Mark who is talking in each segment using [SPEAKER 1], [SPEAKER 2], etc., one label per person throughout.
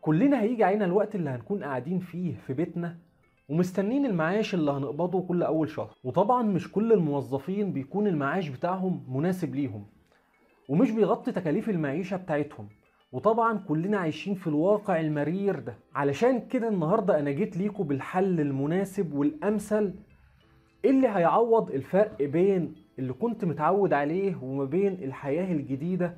[SPEAKER 1] كلنا هيجي علينا الوقت اللي هنكون قاعدين فيه في بيتنا ومستنين المعاش اللي هنقبضه كل اول شهر وطبعا مش كل الموظفين بيكون المعاش بتاعهم مناسب ليهم ومش بيغطي تكاليف المعيشه بتاعتهم وطبعا كلنا عايشين في الواقع المرير ده علشان كده النهارده انا جيت ليكم بالحل المناسب والامثل اللي هيعوض الفرق بين اللي كنت متعود عليه وما بين الحياه الجديده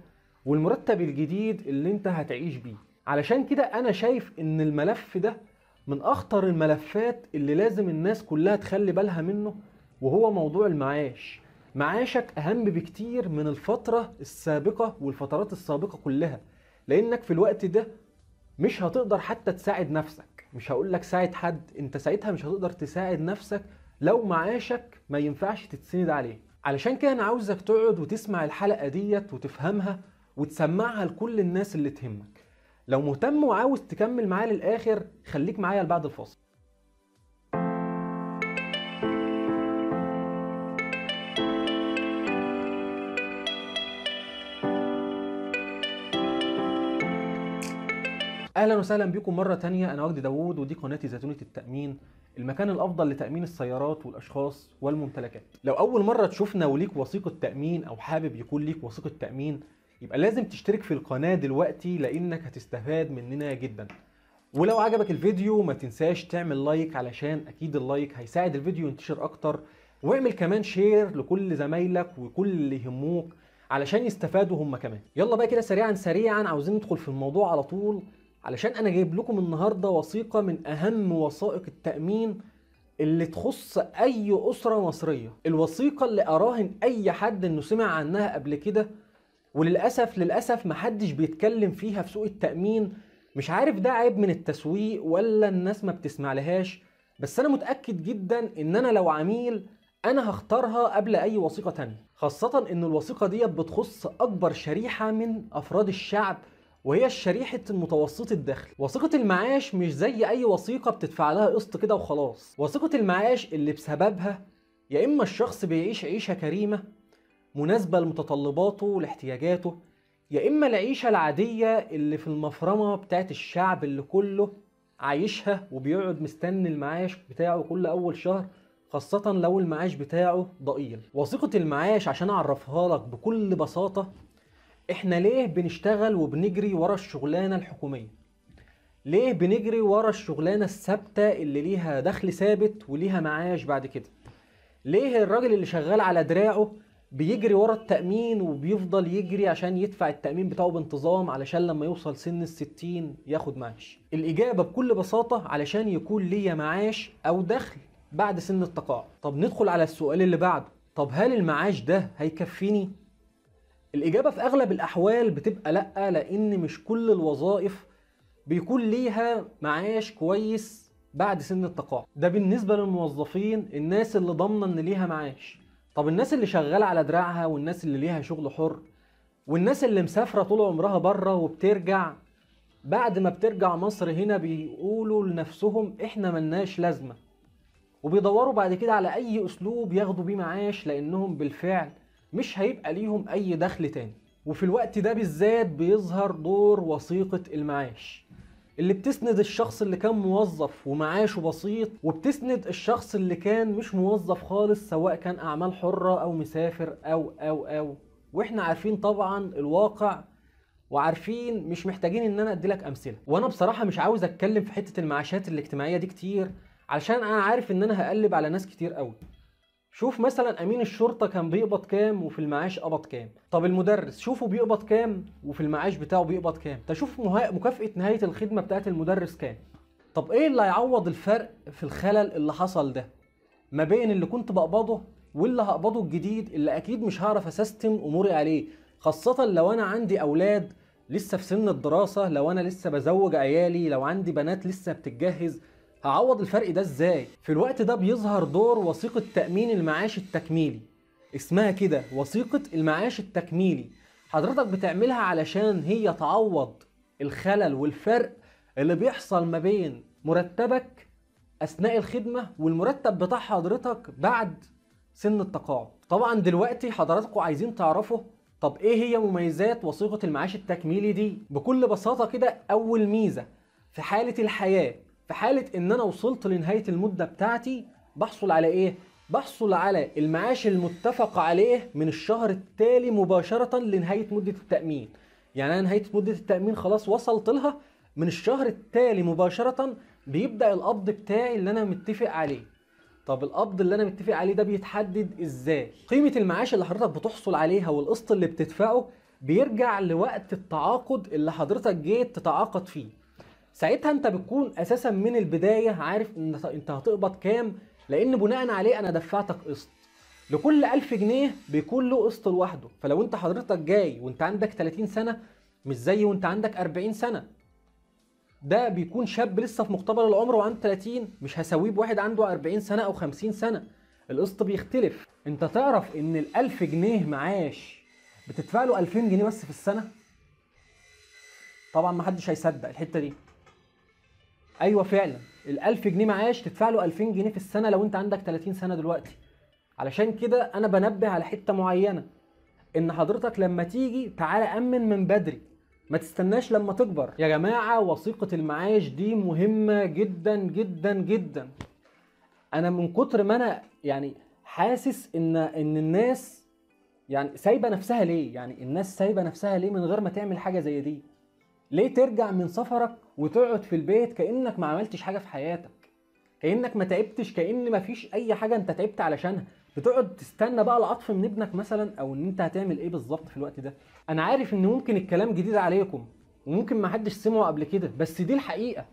[SPEAKER 1] والمرتب الجديد اللي انت هتعيش بيه علشان كده انا شايف ان الملف ده من اخطر الملفات اللي لازم الناس كلها تخلي بالها منه وهو موضوع المعاش معاشك اهم بكتير من الفترة السابقة والفترات السابقة كلها لانك في الوقت ده مش هتقدر حتى تساعد نفسك مش هقول لك ساعد حد انت ساعتها مش هتقدر تساعد نفسك لو معاشك ما ينفعش تتسند عليه علشان كده انا عاوزك تقعد وتسمع الحلقة ديت وتفهمها وتسمعها لكل الناس اللي تهمك لو مهتم وعاوز تكمل معايا للاخر خليك معايا لبعد الفاصل اهلا وسهلا بكم مره تانية انا وجدي داوود ودي قناتي زيتونه التامين المكان الافضل لتامين السيارات والاشخاص والممتلكات لو اول مره تشوفنا وليك وثيقه تامين او حابب يكون ليك وثيقه تامين يبقى لازم تشترك في القناه دلوقتي لانك هتستفاد مننا جدا ولو عجبك الفيديو ما تنساش تعمل لايك علشان اكيد اللايك هيساعد الفيديو ينتشر اكتر واعمل كمان شير لكل زمايلك وكل اللي يهموك علشان يستفادوا هم كمان يلا بقى كده سريعا سريعا عاوزين ندخل في الموضوع على طول علشان انا جايب لكم النهارده وثيقه من اهم وثائق التامين اللي تخص اي اسره مصريه الوثيقه اللي اراهن اي حد انه سمع عنها قبل كده وللاسف للاسف محدش بيتكلم فيها في سوق التامين مش عارف ده عيب من التسويق ولا الناس ما بتسمع لهاش بس انا متاكد جدا ان انا لو عميل انا هختارها قبل اي وثيقه تانية خاصه ان الوثيقه ديت بتخص اكبر شريحه من افراد الشعب وهي شريحة المتوسط الدخل وثيقة المعاش مش زي أي وثيقة بتدفع لها قسط كده وخلاص وثيقة المعاش اللي بسببها يا إما الشخص بيعيش عيشة كريمة مناسبة لمتطلباته ولاحتياجاته يا إما العيشة العادية اللي في المفرمة بتاعت الشعب اللي كله عايشها وبيقعد مستني المعاش بتاعه كل أول شهر خاصة لو المعاش بتاعه ضئيل وثيقة المعاش عشان أعرفها لك بكل بساطة إحنا ليه بنشتغل وبنجري ورا الشغلانة الحكومية ليه بنجري ورا الشغلانة الثابتة اللي ليها دخل ثابت وليها معاش بعد كده ليه الراجل اللي شغال على دراعه بيجري ورا التامين وبيفضل يجري عشان يدفع التامين بتاعه بانتظام علشان لما يوصل سن الستين ياخد معاش الاجابه بكل بساطه علشان يكون ليا معاش او دخل بعد سن التقاعد طب ندخل على السؤال اللي بعده طب هل المعاش ده هيكفيني الاجابه في اغلب الاحوال بتبقى لا لان مش كل الوظائف بيكون ليها معاش كويس بعد سن التقاعد ده بالنسبه للموظفين الناس اللي ضامنه ان ليها معاش طب الناس اللي شغاله على دراعها والناس اللي ليها شغل حر والناس اللي مسافره طول عمرها بره وبترجع بعد ما بترجع مصر هنا بيقولوا لنفسهم احنا ملناش لازمه وبيدوروا بعد كده على اي اسلوب ياخدوا بيه معاش لانهم بالفعل مش هيبقى ليهم اي دخل تاني وفي الوقت ده بالذات بيظهر دور وثيقه المعاش اللي بتسند الشخص اللي كان موظف ومعاشه بسيط وبتسند الشخص اللي كان مش موظف خالص سواء كان اعمال حره او مسافر او او او واحنا عارفين طبعا الواقع وعارفين مش محتاجين ان انا ادي لك امثله وانا بصراحه مش عاوز اتكلم في حته المعاشات الاجتماعيه دي كتير علشان انا عارف ان انا هقلب على ناس كتير قوي شوف مثلا امين الشرطه كان بيقبض كام وفي المعاش قبض كام طب المدرس شوفه بيقبض كام وفي المعاش بتاعه بيقبض كام تشوف مكافاه نهايه الخدمه بتاعه المدرس كام طب ايه اللي هيعوض الفرق في الخلل اللي حصل ده ما بين اللي كنت بقبضه واللي هقبضه الجديد اللي اكيد مش هعرف اسستم اموري عليه خاصه لو انا عندي اولاد لسه في سن الدراسه لو انا لسه بزوج عيالي لو عندي بنات لسه بتتجهز هعوض الفرق ده ازاي؟ في الوقت ده بيظهر دور وثيقة تأمين المعاش التكميلي اسمها كده وثيقة المعاش التكميلي حضرتك بتعملها علشان هي تعوض الخلل والفرق اللي بيحصل ما بين مرتبك أثناء الخدمة والمرتب بتاع حضرتك بعد سن التقاعد طبعا دلوقتي حضراتكم عايزين تعرفوا طب ايه هي مميزات وثيقة المعاش التكميلي دي؟ بكل بساطة كده أول ميزة في حالة الحياة في حاله ان انا وصلت لنهايه المده بتاعتي بحصل على ايه بحصل على المعاش المتفق عليه من الشهر التالي مباشره لنهايه مده التامين يعني انا نهايه مده التامين خلاص وصلت لها من الشهر التالي مباشره بيبدا القبض بتاعي اللي انا متفق عليه طب القبض اللي انا متفق عليه ده بيتحدد ازاي قيمه المعاش اللي حضرتك بتحصل عليها والقسط اللي بتدفعه بيرجع لوقت التعاقد اللي حضرتك جيت تتعاقد فيه ساعتها انت بتكون اساسا من البدايه عارف ان انت هتقبض كام لان بناء عليه انا دفعتك قسط لكل 1000 جنيه بيكون له قسط لوحده فلو انت حضرتك جاي وانت عندك 30 سنه مش زي وانت عندك 40 سنه ده بيكون شاب لسه في مقتبل العمر وعنده 30 مش هساويه بواحد عنده 40 سنه او 50 سنه القسط بيختلف انت تعرف ان ال 1000 جنيه معاش بتدفع له 2000 جنيه بس في السنه طبعا محدش هيصدق الحته دي ايوه فعلا ال1000 جنيه معاش تدفع له 2000 جنيه في السنه لو انت عندك 30 سنه دلوقتي علشان كده انا بنبه على حته معينه ان حضرتك لما تيجي تعالى امن من بدري ما تستناش لما تكبر يا جماعه وثيقه المعاش دي مهمه جدا جدا جدا انا من كتر ما انا يعني حاسس ان ان الناس يعني سايبه نفسها ليه يعني الناس سايبه نفسها ليه من غير ما تعمل حاجه زي دي ليه ترجع من سفرك وتقعد في البيت كانك ما عملتش حاجه في حياتك كانك ما تعبتش كان ما فيش اي حاجه انت تعبت علشانها بتقعد تستنى بقى العطف من ابنك مثلا او ان انت هتعمل ايه بالظبط في الوقت ده انا عارف ان ممكن الكلام جديد عليكم وممكن ما حدش سمعه قبل كده بس دي الحقيقه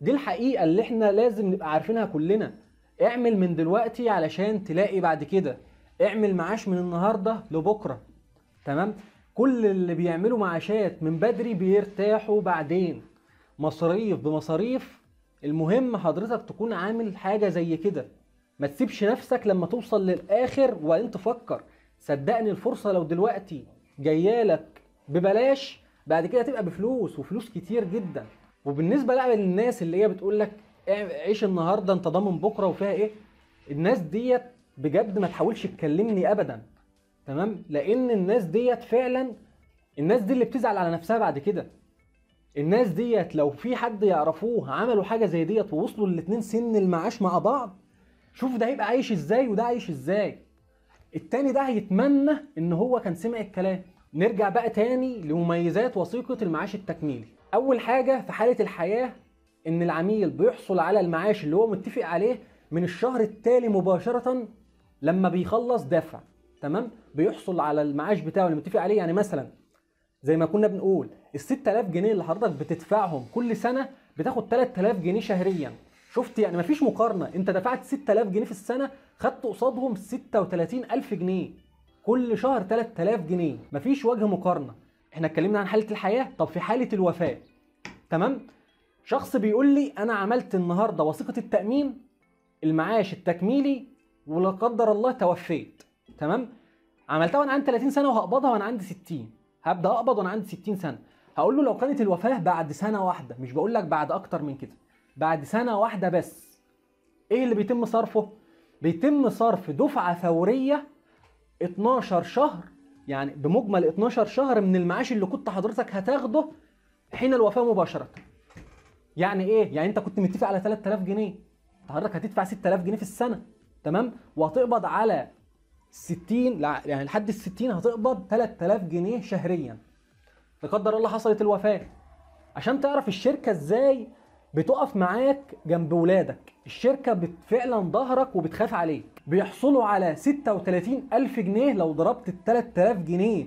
[SPEAKER 1] دي الحقيقه اللي احنا لازم نبقى عارفينها كلنا اعمل من دلوقتي علشان تلاقي بعد كده اعمل معاش من النهارده لبكره تمام كل اللي بيعملوا معاشات من بدري بيرتاحوا بعدين مصاريف بمصاريف المهم حضرتك تكون عامل حاجه زي كده ما تسيبش نفسك لما توصل للاخر وبعدين تفكر صدقني الفرصه لو دلوقتي جايالك ببلاش بعد كده هتبقى بفلوس وفلوس كتير جدا وبالنسبه بقى للناس اللي هي بتقول لك إيه، عيش النهارده انت ضامن بكره وفيها ايه الناس ديت بجد ما تحاولش تكلمني ابدا تمام لان الناس ديت فعلا الناس دي اللي بتزعل على نفسها بعد كده الناس ديت لو في حد يعرفوه عملوا حاجه زي ديت ووصلوا الاثنين سن المعاش مع بعض شوف ده هيبقى عايش ازاي وده عايش ازاي التاني ده هيتمنى ان هو كان سمع الكلام نرجع بقى تاني لمميزات وثيقه المعاش التكميلي اول حاجه في حاله الحياه ان العميل بيحصل على المعاش اللي هو متفق عليه من الشهر التالي مباشره لما بيخلص دفع تمام بيحصل على المعاش بتاعه اللي متفق عليه يعني مثلا زي ما كنا بنقول ال 6000 جنيه اللي حضرتك بتدفعهم كل سنه بتاخد 3000 جنيه شهريا شفت يعني مفيش مقارنه انت دفعت 6000 جنيه في السنه خدت قصادهم 36000 جنيه كل شهر 3000 جنيه مفيش وجه مقارنه احنا اتكلمنا عن حاله الحياه طب في حاله الوفاه تمام شخص بيقول لي انا عملت النهارده وثيقه التامين المعاش التكميلي ولا قدر الله توفيت تمام عملتها وانا عندي 30 سنه وهقبضها وانا عندي 60 هبدا اقبض وانا عندي 60 سنه هقول له لو كانت الوفاه بعد سنه واحده مش بقول لك بعد اكتر من كده بعد سنه واحده بس ايه اللي بيتم صرفه بيتم صرف دفعه فوريه 12 شهر يعني بمجمل 12 شهر من المعاش اللي كنت حضرتك هتاخده حين الوفاه مباشره يعني ايه يعني انت كنت متفق على 3000 جنيه حضرتك هتدفع 6000 جنيه في السنه تمام وهتقبض على 60 يعني لحد ال 60 هتقبض 3000 جنيه شهريا لا قدر الله حصلت الوفاه عشان تعرف الشركه ازاي بتقف معاك جنب ولادك الشركة فعلا ظهرك وبتخاف عليك بيحصلوا على 36 ألف جنيه لو ضربت ال 3000 جنيه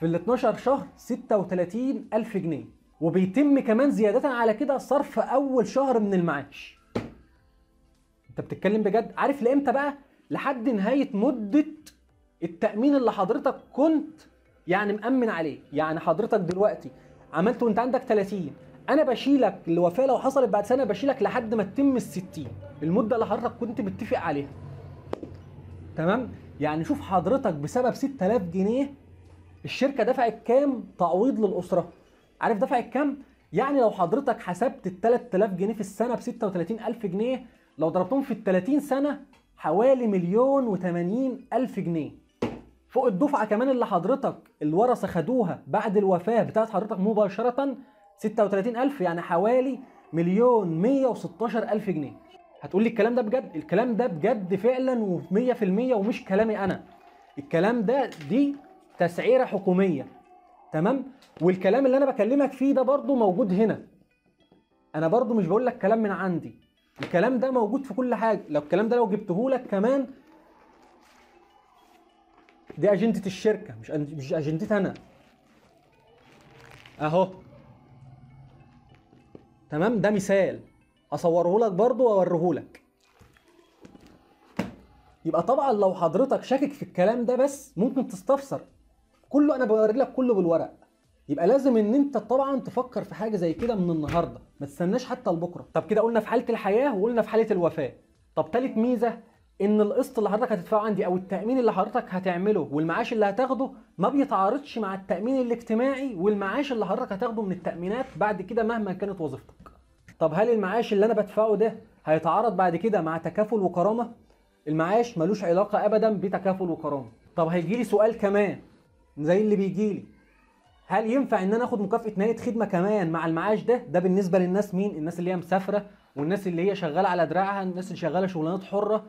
[SPEAKER 1] في ال 12 شهر 36 ألف جنيه وبيتم كمان زيادة على كده صرف أول شهر من المعاش أنت بتتكلم بجد عارف لإمتى بقى؟ لحد نهاية مدة التامين اللي حضرتك كنت يعني مامن عليه يعني حضرتك دلوقتي عملت وانت عندك 30 انا بشيلك الوفاه لو حصلت بعد سنه بشيلك لحد ما تتم ال 60 المده اللي حضرتك كنت متفق عليها تمام يعني شوف حضرتك بسبب 6000 جنيه الشركه دفعت كام تعويض للاسره عارف دفعت كام يعني لو حضرتك حسبت ال 3000 جنيه في السنه ب 36000 جنيه لو ضربتهم في ال 30 سنه حوالي مليون و 80000 جنيه فوق الدفعه كمان اللي حضرتك الورثه خدوها بعد الوفاه بتاعت حضرتك مباشره 36000 يعني حوالي مليون 116000 ألف جنيه هتقول لي الكلام ده بجد الكلام ده بجد فعلا و100% ومش كلامي انا الكلام ده دي تسعيره حكوميه تمام والكلام اللي انا بكلمك فيه ده برضو موجود هنا انا برضو مش بقول لك كلام من عندي الكلام ده موجود في كل حاجه لو الكلام ده لو جبته لك كمان دي اجنده الشركه مش مش اجندتي انا اهو تمام ده مثال اصوره لك برضه واوريه لك يبقى طبعا لو حضرتك شاكك في الكلام ده بس ممكن تستفسر كله انا بوري لك كله بالورق يبقى لازم ان انت طبعا تفكر في حاجه زي كده من النهارده ما تستناش حتى لبكره طب كده قلنا في حاله الحياه وقلنا في حاله الوفاه طب تالت ميزه ان القسط اللي حضرتك هتدفعه عندي او التامين اللي حضرتك هتعمله والمعاش اللي هتاخده ما بيتعارضش مع التامين الاجتماعي والمعاش اللي حضرتك هتاخده من التامينات بعد كده مهما كانت وظيفتك طب هل المعاش اللي انا بدفعه ده هيتعارض بعد كده مع تكافل وكرامه المعاش ملوش علاقه ابدا بتكافل وكرامه طب هيجي لي سؤال كمان زي اللي بيجي لي هل ينفع ان انا اخد مكافاه نهايه خدمه كمان مع المعاش ده ده بالنسبه للناس مين الناس اللي هي مسافره والناس اللي هي شغاله على دراعها الناس اللي شغاله شغلانات حره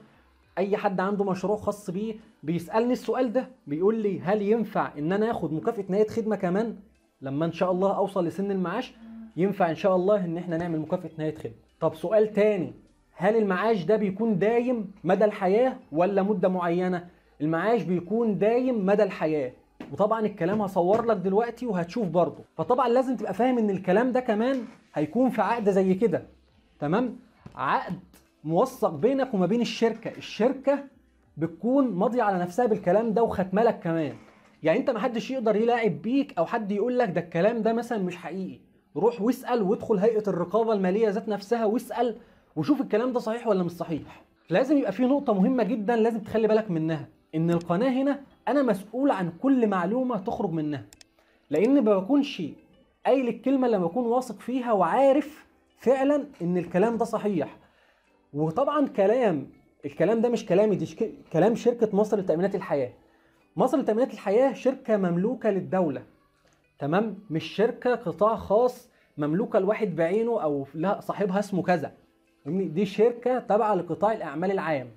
[SPEAKER 1] اي حد عنده مشروع خاص بيه بيسالني السؤال ده بيقول لي هل ينفع ان انا اخد مكافاه نهايه خدمه كمان لما ان شاء الله اوصل لسن المعاش ينفع ان شاء الله ان احنا نعمل مكافاه نهايه خدمه طب سؤال تاني هل المعاش ده بيكون دايم مدى الحياه ولا مده معينه المعاش بيكون دايم مدى الحياه وطبعا الكلام هصور لك دلوقتي وهتشوف برضه فطبعا لازم تبقى فاهم ان الكلام ده كمان هيكون في عقد زي كده تمام عقد موثق بينك وما بين الشركه الشركه بتكون ماضيه على نفسها بالكلام ده وختمه لك كمان يعني انت ما حدش يقدر يلاعب بيك او حد يقول لك ده الكلام ده مثلا مش حقيقي روح واسال وادخل هيئه الرقابه الماليه ذات نفسها واسال وشوف الكلام ده صحيح ولا مش صحيح لازم يبقى في نقطه مهمه جدا لازم تخلي بالك منها ان القناه هنا انا مسؤول عن كل معلومه تخرج منها لان ما بكونش قايل الكلمه لما بكون واثق فيها وعارف فعلا ان الكلام ده صحيح وطبعا كلام الكلام ده مش كلامي دي كلام شركه مصر لتامينات الحياه مصر لتامينات الحياه شركه مملوكه للدوله تمام مش شركه قطاع خاص مملوكه لواحد بعينه او لا صاحبها اسمه كذا دي شركه تابعه لقطاع الاعمال العام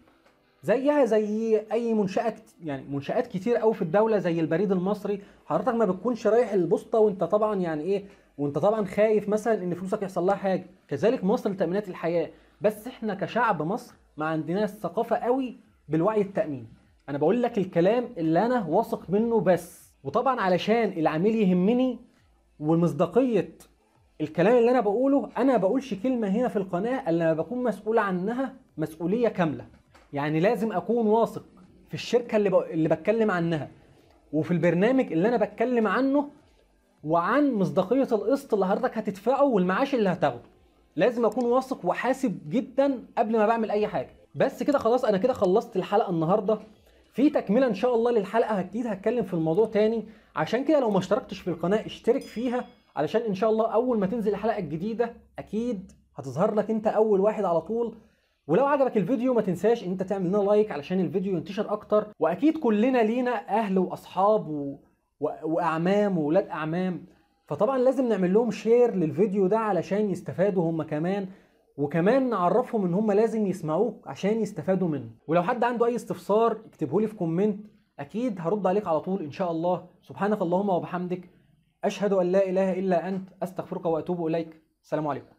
[SPEAKER 1] زيها زي اي منشاه يعني منشات كتير قوي في الدوله زي البريد المصري حضرتك ما بتكونش رايح البوسطه وانت طبعا يعني ايه وانت طبعا خايف مثلا ان فلوسك يحصل لها حاجه كذلك مصر لتامينات الحياه بس احنا كشعب مصر ما عندناش ثقافه قوي بالوعي التاميني انا بقول لك الكلام اللي انا واثق منه بس وطبعا علشان العميل يهمني ومصداقيه الكلام اللي انا بقوله انا ما بقولش كلمه هنا في القناه الا بكون مسؤول عنها مسؤوليه كامله يعني لازم اكون واثق في الشركه اللي ب... اللي بتكلم عنها وفي البرنامج اللي انا بتكلم عنه وعن مصداقيه القسط اللي حضرتك هتدفعه والمعاش اللي هتاخده لازم اكون واثق وحاسب جدا قبل ما بعمل اي حاجه بس كده خلاص انا كده خلصت الحلقه النهارده في تكمله ان شاء الله للحلقه اكيد هتكلم في الموضوع تاني عشان كده لو ما اشتركتش في القناه اشترك فيها علشان ان شاء الله اول ما تنزل الحلقه الجديده اكيد هتظهر لك انت اول واحد على طول ولو عجبك الفيديو ما تنساش ان انت تعمل لنا لايك علشان الفيديو ينتشر اكتر واكيد كلنا لينا اهل واصحاب و... و... واعمام واولاد اعمام فطبعا لازم نعمل لهم شير للفيديو ده علشان يستفادوا هم كمان وكمان نعرفهم ان هم لازم يسمعوك عشان يستفادوا منه ولو حد عنده اي استفسار اكتبه لي في كومنت اكيد هرد عليك على طول ان شاء الله سبحانك اللهم وبحمدك اشهد ان لا اله الا انت استغفرك واتوب اليك السلام عليكم